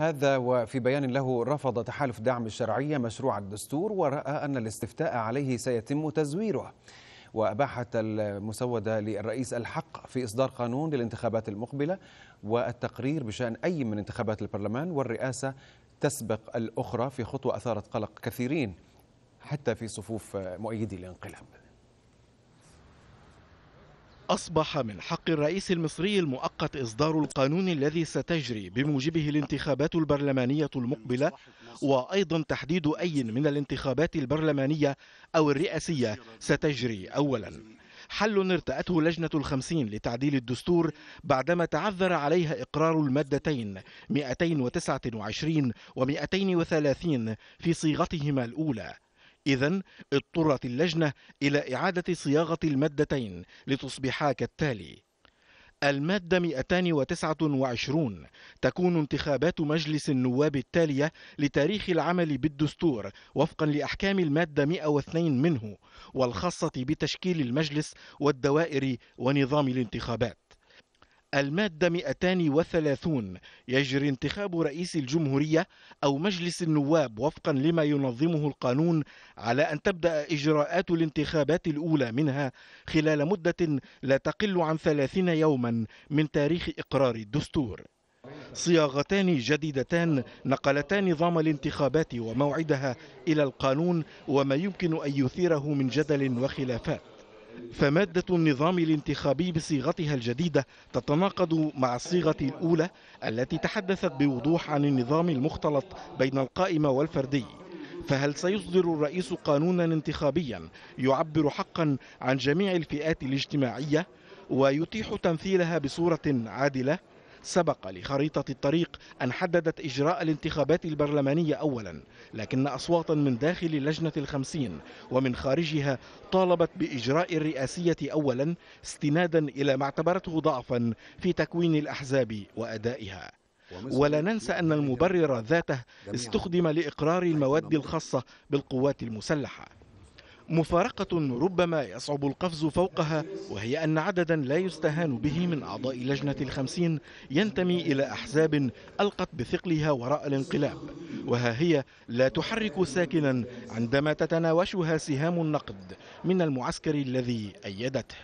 هذا وفي بيان له رفض تحالف دعم الشرعية مشروع الدستور ورأى أن الاستفتاء عليه سيتم تزويره وأباحت المسودة للرئيس الحق في إصدار قانون للانتخابات المقبلة والتقرير بشأن أي من انتخابات البرلمان والرئاسة تسبق الأخرى في خطوة أثارت قلق كثيرين حتى في صفوف مؤيدي الانقلاب أصبح من حق الرئيس المصري المؤقت إصدار القانون الذي ستجري بموجبه الانتخابات البرلمانية المقبلة وأيضا تحديد أي من الانتخابات البرلمانية أو الرئاسية ستجري أولا حل ارتأته لجنة الخمسين لتعديل الدستور بعدما تعذر عليها إقرار المادتين 229 و 230 في صيغتهما الأولى إذا اضطرت اللجنة إلى إعادة صياغة المادتين لتصبحا كالتالي المادة 229 تكون انتخابات مجلس النواب التالية لتاريخ العمل بالدستور وفقا لأحكام المادة 102 منه والخاصة بتشكيل المجلس والدوائر ونظام الانتخابات المادة 230 يجري انتخاب رئيس الجمهورية أو مجلس النواب وفقا لما ينظمه القانون على أن تبدأ إجراءات الانتخابات الأولى منها خلال مدة لا تقل عن 30 يوما من تاريخ إقرار الدستور صياغتان جديدتان نقلتا نظام الانتخابات وموعدها إلى القانون وما يمكن أن يثيره من جدل وخلافات فمادة النظام الانتخابي بصيغتها الجديدة تتناقض مع الصيغة الأولى التي تحدثت بوضوح عن النظام المختلط بين القائمة والفردي فهل سيصدر الرئيس قانونا انتخابيا يعبر حقا عن جميع الفئات الاجتماعية ويتيح تمثيلها بصورة عادلة؟ سبق لخريطة الطريق أن حددت إجراء الانتخابات البرلمانية أولا لكن أصواتا من داخل لجنة الخمسين ومن خارجها طالبت بإجراء الرئاسية أولا استنادا إلى ما اعتبرته ضعفا في تكوين الأحزاب وأدائها ولا ننسى أن المبرر ذاته استخدم لإقرار المواد الخاصة بالقوات المسلحة مفارقة ربما يصعب القفز فوقها وهي أن عددا لا يستهان به من أعضاء لجنة الخمسين ينتمي إلى أحزاب ألقت بثقلها وراء الانقلاب وها هي لا تحرك ساكنا عندما تتناوشها سهام النقد من المعسكر الذي أيدته